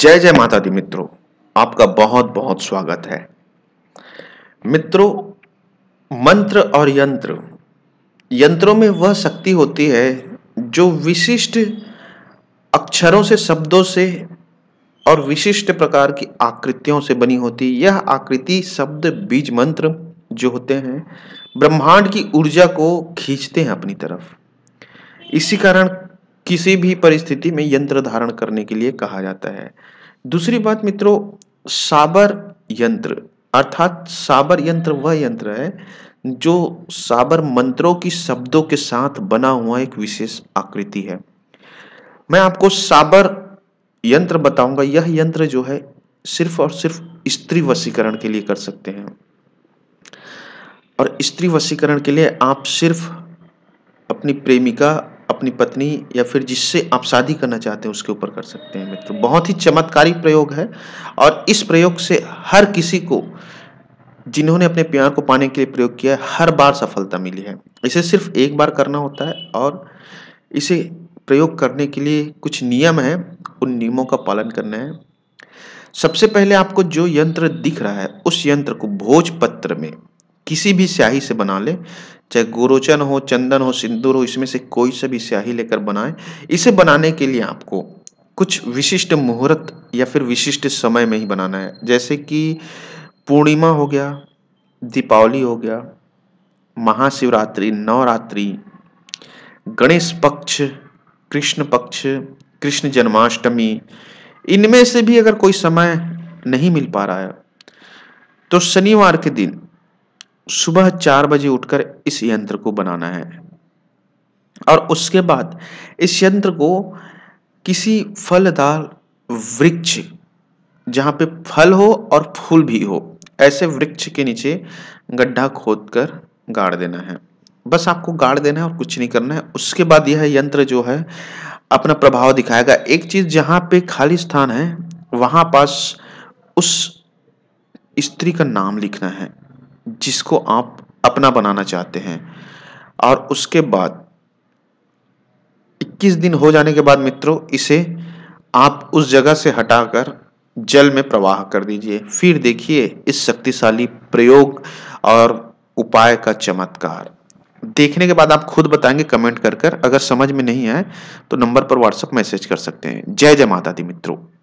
जय जय माता दी मित्रों आपका बहुत बहुत स्वागत है मित्रों मंत्र और यंत्र यंत्रों में वह शक्ति होती है जो विशिष्ट अक्षरों से शब्दों से और विशिष्ट प्रकार की आकृतियों से बनी होती यह आकृति शब्द बीज मंत्र जो होते हैं ब्रह्मांड की ऊर्जा को खींचते हैं अपनी तरफ इसी कारण किसी भी परिस्थिति में यंत्र धारण करने के लिए कहा जाता है दूसरी बात मित्रों साबर यंत्र अर्थात साबर यंत्र वह यंत्र है जो साबर मंत्रों की शब्दों के साथ बना हुआ एक विशेष आकृति है मैं आपको साबर यंत्र बताऊंगा यह यंत्र जो है सिर्फ और सिर्फ स्त्री वशीकरण के लिए कर सकते हैं और स्त्री वशीकरण के लिए आप सिर्फ अपनी प्रेमिका अपनी पत्नी या फिर जिससे आप शादी करना चाहते हैं उसके ऊपर कर सकते हैं मित्र बहुत ही चमत्कारी प्रयोग है और इस प्रयोग से हर किसी को जिन्होंने अपने प्यार को पाने के लिए प्रयोग किया है हर बार सफलता मिली है इसे सिर्फ एक बार करना होता है और इसे प्रयोग करने के लिए कुछ नियम हैं उन नियमों का पालन करना है सबसे पहले आपको जो यंत्र दिख रहा है उस यंत्र को भोजपत्र में किसी भी स्याही से बना लें चाहे गोरोचन हो चंदन हो सिंदूर हो इसमें से कोई सा भी स्याही लेकर बनाए इसे बनाने के लिए आपको कुछ विशिष्ट मुहूर्त या फिर विशिष्ट समय में ही बनाना है जैसे कि पूर्णिमा हो गया दीपावली हो गया महाशिवरात्रि नवरात्रि गणेश पक्ष कृष्ण पक्ष कृष्ण जन्माष्टमी इनमें से भी अगर कोई समय नहीं मिल पा रहा है तो शनिवार के दिन सुबह चार बजे उठकर इस यंत्र को बनाना है और उसके बाद इस यंत्र को किसी फलदार वृक्ष जहां पे फल हो और फूल भी हो ऐसे वृक्ष के नीचे गड्ढा खोदकर गाड़ देना है बस आपको गाड़ देना है और कुछ नहीं करना है उसके बाद यह यंत्र जो है अपना प्रभाव दिखाएगा एक चीज जहां पे खाली स्थान है वहां पास उस स्त्री का नाम लिखना है जिसको आप अपना बनाना चाहते हैं और उसके बाद 21 दिन हो जाने के बाद मित्रों इसे आप उस जगह से हटाकर जल में प्रवाह कर दीजिए फिर देखिए इस शक्तिशाली प्रयोग और उपाय का चमत्कार देखने के बाद आप खुद बताएंगे कमेंट कर कर अगर समझ में नहीं आए तो नंबर पर व्हाट्सएप मैसेज कर सकते हैं जय जय माता दी मित्रों